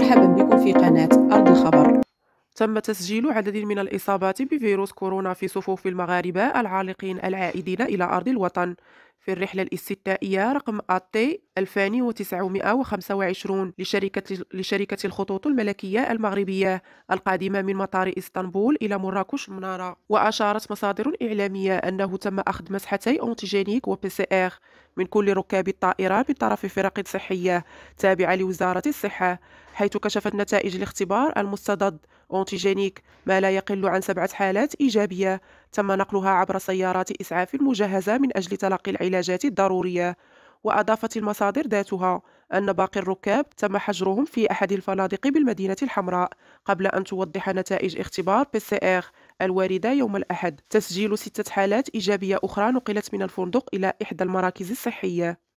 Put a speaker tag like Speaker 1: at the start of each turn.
Speaker 1: مرحبا بكم في قناة أرض الخبر تم تسجيل عدد من الإصابات بفيروس كورونا في صفوف المغاربة العالقين العائدين إلى أرض الوطن في الرحلة الاستثنائية رقم أتي 2925 لشركة, لشركة الخطوط الملكية المغربية القادمة من مطار إسطنبول إلى مراكش المنارة وأشارت مصادر إعلامية أنه تم أخذ مسحتي أنتيجينيك وبي سي آر من كل ركاب الطائرة من طرف فرق صحية تابعة لوزارة الصحة حيث كشفت نتائج الاختبار المستضد أنتيجينيك ما لا يقل عن سبعة حالات إيجابية تم نقلها عبر سيارات إسعاف مجهزة من أجل تلقي العلاج العلاجات الضرورية وأضافت المصادر ذاتها أن باقي الركاب تم حجرهم في أحد الفنادق بالمدينة الحمراء قبل أن توضح نتائج اختبار PCR الواردة يوم الأحد تسجيل ستة حالات إيجابية أخرى نقلت من الفندق إلى إحدى المراكز
Speaker 2: الصحية